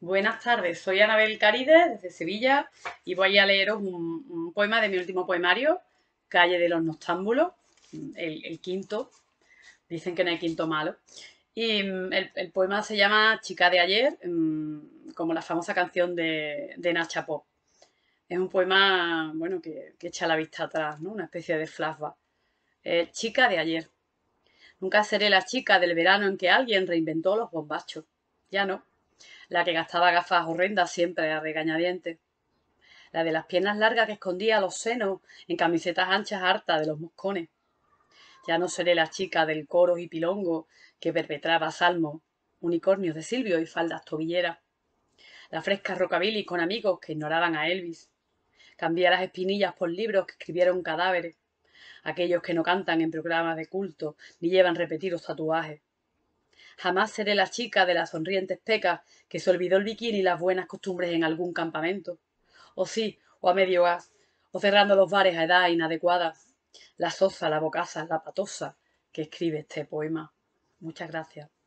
Buenas tardes, soy Anabel Caride desde Sevilla y voy a leeros un, poema de mi último poemario, Calle de los Noctámbulos, el, quinto. Dicen que no hay quinto malo. Y mm, el, poema se llama Chica de ayer, mm, como la famosa canción de, Nacha Pop. Es un poema, bueno, que, echa la vista atrás, ¿no? Una especie de flashback. Eh, chica de ayer. Nunca seré la chica del verano en que alguien reinventó los bombachos. Ya no la que gastaba gafas horrendas siempre a regañadientes, la de las piernas largas que escondía los senos en camisetas anchas hartas de los moscones. Ya no seré la chica del coro y pilongo que perpetraba salmos, unicornios de Silvio y faldas tobilleras. La fresca rockabilly con amigos que ignoraban a Elvis. Cambiar las espinillas por libros que escribieron cadáveres. Aquellos que no cantan en programas de culto ni llevan repetidos tatuajes jamás seré la chica de las sonrientes pecas que se olvidó el bikini y las buenas costumbres en algún campamento. O sí, o a medio gas, o cerrando los bares a edad inadecuada. La sosa, la bocaza, la patosa que escribe este poema. Muchas gracias.